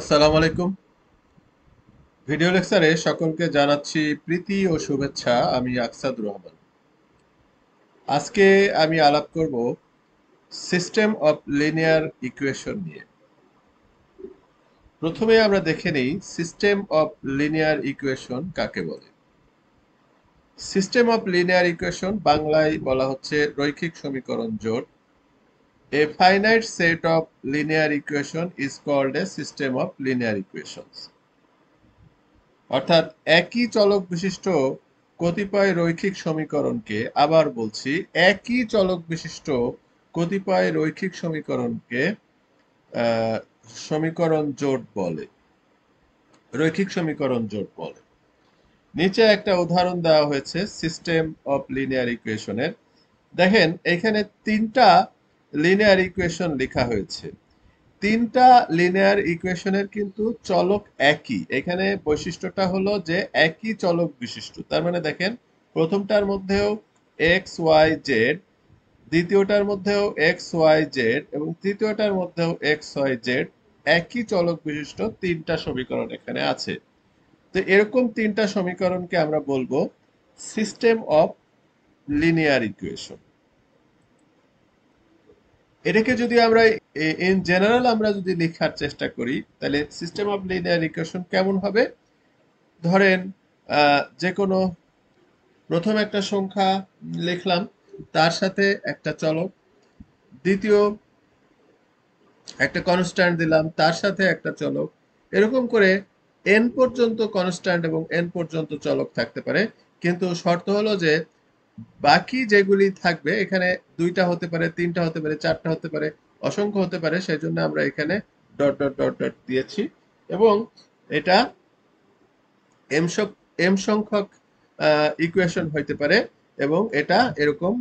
আসসালামু আলাইকুম ভিডিও লেকচারে সকলকে জানাচ্ছি প্রীতি ও শুভেচ্ছা আমি আকসাদ রহমান আজকে আমি আলাপ করব সিস্টেম অফ লিনিয়ার ইকুয়েশন নিয়ে প্রথমে আমরা দেখে নেই সিস্টেম অফ লিনিয়ার ইকুয়েশন কাকে বলে সিস্টেম অফ লিনিয়ার ইকুয়েশন বাংলায় বলা হচ্ছে রৈখিক সমীকরণ জোট A finite set of linear equation is called a system of linear equations. অর্থাৎ একই চলক বিশিষ্ট কতিপয় রৈখিক সমীকরণকে আবার বলছি একই চলক বিশিষ্ট কতিপয় রৈখিক সমীকরণকে সমীকরণ জোট বলে রৈখিক সমীকরণ জোট বলে নিচে একটা উদাহরণ দেওয়া হয়েছে সিস্টেম অফ লিনিয়ার ইকুয়েশনের দেখেন এখানে তিনটা লিনিয়ার ইকুয়েশন লেখা হয়েছে তিনটা লিনিয়ার ইকুয়েশনের কিন্তু চলক একই এখানে বৈশিষ্ট্যটা হলো যে একই চলক বিশিষ্ট তার মানে দেখেন প্রথমটার মধ্যেও এক্স ওয়াই জেড দ্বিতীয়টার মধ্যেও এক্স ওয়াই জেড এবং তৃতীয়টার মধ্যেও এক্স ওয়াই জেড একই চলক বিশিষ্ট তিনটা সমীকরণ এখানে আছে তো এরকম তিনটা সমীকরণকে আমরা বলবো সিস্টেম অফ লিনিয়ার ইকুয়েশন এটাকে যদি আমরা ইন জেনারেল আমরা যদি লেখার চেষ্টা করি তাহলে সিস্টেম অফ লিনিয়ার ইকুয়েশন কেমন হবে ধরেন যে কোনো প্রথম একটা সংখ্যা লিখলাম তার সাথে একটা চলক দ্বিতীয় একটা কনস্ট্যান্ট দিলাম তার সাথে একটা চলক এরকম করে এন পর্যন্ত কনস্ট্যান্ট এবং এন পর্যন্ত চলক থাকতে পারে কিন্তু শর্ত হলো যে বাকি যেগুলি থাকবে এখানে দুইটা হতে পারে তিনটা হতে পারে চারটা হতে পারে অসংখ্য হতে পারে সেজন্য আমরা এখানে ডট ডট ডট ডট দিয়েছি এবং এটা এম সংখ্যক ইকুয়েশন হইতে পারে এবং এটা এরকম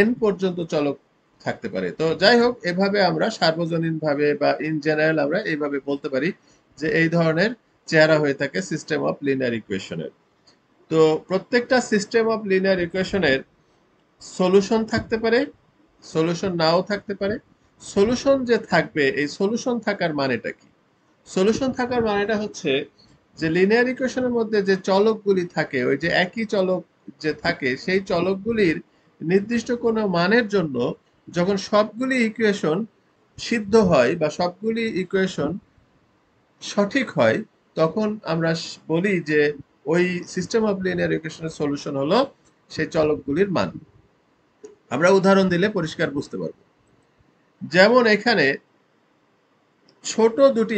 এন পর্যন্ত চলক থাকতে পারে তো যাই হোক এভাবে আমরা সার্বজনীনভাবে বা ইন জেনারেল আমরা এইভাবে বলতে পারি যে এই ধরনের চেহারা হয়ে থাকে সিস্টেম অফ লিনিয়ার ইকুয়েশনের তো প্রত্যেকটা সিস্টেম অফ লিনিয়ার ইকুয়েশনের সলিউশন থাকতে পারে সলিউশন নাও থাকতে পারে সলিউশন যে থাকবে এই সলিউশন থাকার মানেটা কি সলিউশন থাকার মানেটা হচ্ছে যে লিনিয়ার ইকুয়েশনের মধ্যে যে চলকগুলি থাকে ওই যে একই চলক যে থাকে সেই চলকগুলির নির্দিষ্ট কোনো মানের জন্য যখন সবগুলি ইকুয়েশন সিদ্ধ হয় বা সবগুলি ইকুয়েশন সঠিক হয় তখন আমরা বলি যে ওই সিস্টেম অফ লিনিয়ার ইকুয়েশনের সলিউশন হলো সেই চলকগুলির মান আমরা উদাহরণ দিলে পরিষ্কার বুঝতে পারব যেমন এখানে ছোট দুটি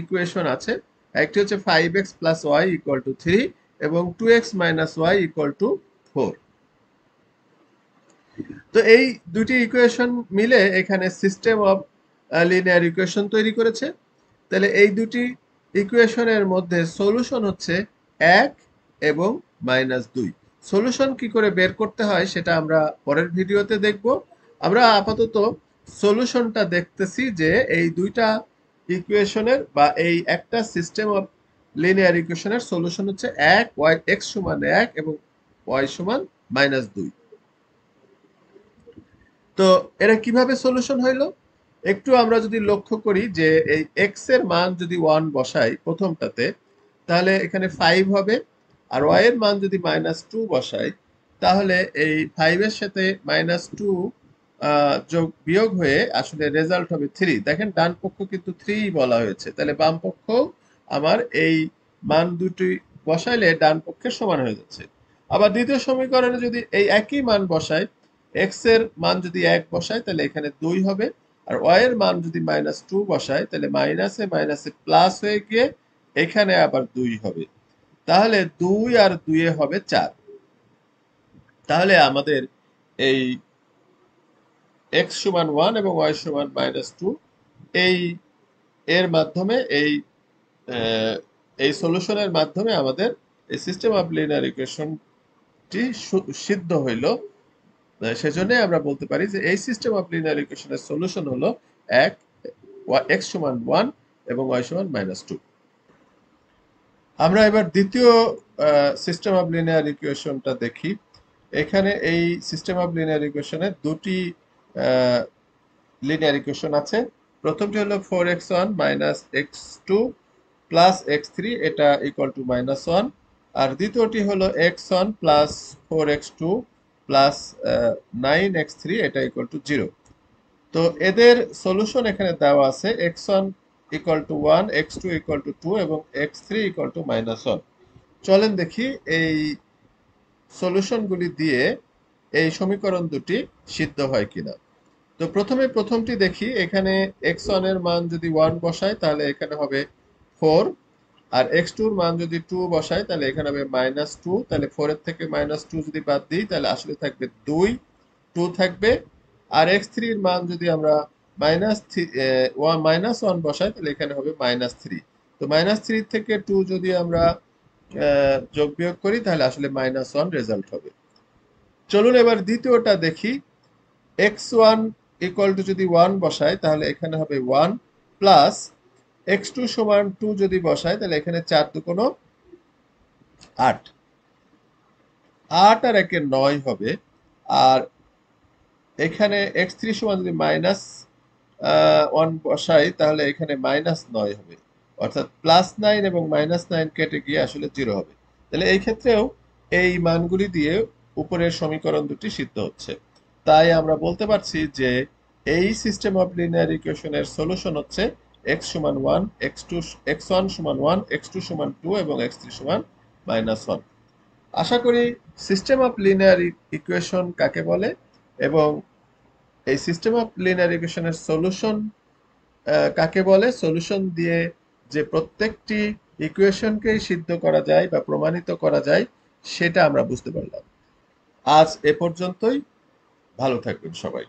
ইকুয়েশন আছে একটি হচ্ছে five x plus y equal to three এবং two x minus y equal to four তো এই দুটি ইকুয়েশন মিলে এখানে সিস্টেম অফ লিনিয়ার ইকুয়েশন তৈরি করেছে তাহলে এই দুটি ইকুয়েশনের মধ্যে সলিউশন হচ্ছে এক এবং মাইনাস দুই সলিউশন কি করে বের করতে হয় সেটা আমরা পরের ভিডিওতে দেখব আমরা আপাতত সলিউশনটা দেখতেছি যে এই দুইটা ইকুয়েশনের বা এই একটা সিস্টেম অফ লিনিয়ার ইকুয়েশনের সলিউশন হচ্ছে এক ওয়াই এক্স সমান এক এবং ওয়াই সমান মাইনাস দুই তো এটা কিভাবে সলিউশন হইলো একটু আমরা যদি লক্ষ্য করি যে এই এক্স এর মান যদি ওয়ান বসাই প্রথমটাতে তাহলে এখানে ফাইভ হবে আর ওয়াই এর মান যদি মাইনাস টু বসাই তাহলে এই ফাইভের সাথে মাইনাস টু যোগ বিয়োগ হয়ে আসলে রেজাল্ট হবে থ্রি দেখেন ডান পক্ষ কিন্তু থ্রি বলা হয়েছে তাহলে বাম পক্ষ আমার এই মান দুটি বসাইলে ডান পক্ষের সমান হয়ে যাচ্ছে আবার দ্বিতীয় সমীকরণে যদি এই একই মান বসাই এক্স এর মান যদি এক বসায় তাহলে এখানে দুই হবে আর ওয়াই এর মান যদি মাইনাস টু বসায় তাহলে মাইনাসে মাইনাসে প্লাস হয়ে গিয়ে এখানে আবার দুই হবে তাহলে দুই আর দুয়ে হবে চার তাহলে আমাদের এই এক্স সমান ওয়ান এবং ওয়াই সমান মাইনাস টু এই এর মাধ্যমে এই এই সলিউশনের মাধ্যমে আমাদের এই সিস্টেম অফ লিনিয়ার ইকুয়েশনটি সিদ্ধ হইল সেজন্য আমরা বলতে পারি যে এই সিস্টেম অফ লিনিয়ার ইকুয়েশনের সলিউশন হলো এক এক্স সমান ওয়ান এবং ওয়াই সমান মাইনাস টু আমরা এবার দ্বিতীয় সিস্টেম অফ লিনিয়ার ইকুয়েশনটা দেখি এখানে এই সিস্টেম অফ লিনিয়ার ইকুয়েশনে দুটি লিনিয়ার ইকুয়েশন আছে প্রথমটি হলো four x one minus x two plus x three এটা ইকুয়াল টু মাইনাস ওয়ান আর দ্বিতীয়টি হলো x one plus four x two plus nine x three এটা ইকুয়াল টু জিরো তো এদের সলিউশন এখানে দেওয়া আছে x one equal to one x two equal to two এবং x three equal to minus one চলেন দেখি এই সলিউশনগুলি দিয়ে এই সমীকরণ দুটি সিদ্ধ হয় কিনা তো প্রথমে প্রথমটি দেখি এখানে এক্স ওয়ানের মান যদি ওয়ান বসায় তাহলে এখানে হবে ফোর আর এক্স টুর মান যদি টু বসায় তাহলে এখানে হবে মাইনাস টু তাহলে ফোরের থেকে মাইনাস টু যদি বাদ দিই তাহলে আসলে থাকবে দুই টু থাকবে আর এক্স থ্রির মান যদি আমরা minus three one minus one বসাই তাহলে এখানে হবে মাইনাস থ্রি তো মাইনাস থ্রি থেকে টু যদি আমরা uh, যোগ বিয়োগ করি তাহলে আসলে মাইনাস ওয়ান রেজাল্ট হবে চলুন এবার দ্বিতীয়টা দেখি এক্স ওয়ান ইকুয়াল টু যদি ওয়ান বসাই তাহলে এখানে হবে ওয়ান প্লাস এক্স টু সমান টু যদি বসায় তাহলে এখানে চার দু কোনো আট আট আর একে নয় হবে আর এখানে এক্স থ্রি সমান যদি মাইনাস ওয়ান বসাই তাহলে এখানে মাইনাস নয় হবে অর্থাৎ প্লাস নাইন এবং মাইনাস নাইন কেটে গিয়ে আসলে জিরো হবে তাহলে এই ক্ষেত্রেও এই মানগুলি দিয়ে উপরের সমীকরণ দুটি সিদ্ধ হচ্ছে তাই আমরা বলতে পারছি যে এই সিস্টেম অফ লিনিয়ার ইকুয়েশনের সলিউশন হচ্ছে এক্স সমান one x two x one সমান ওয়ান এক্স টু সমান টু এবং এক্স থ্রি সমান মাইনাস ওয়ান আশা করি সিস্টেম অফ লিনিয়ার ইকুয়েশন কাকে বলে এবং এই সিস্টেম অফ লিনিয়ার ইকুয়েশনের সলিউশন কাকে বলে সলিউশন দিয়ে যে প্রত্যেকটি ইকুয়েশনকেই সিদ্ধ করা যায় বা প্রমাণিত করা যায় সেটা আমরা বুঝতে পারলাম আজ এ পর্যন্তই ভালো থাকবেন সবাই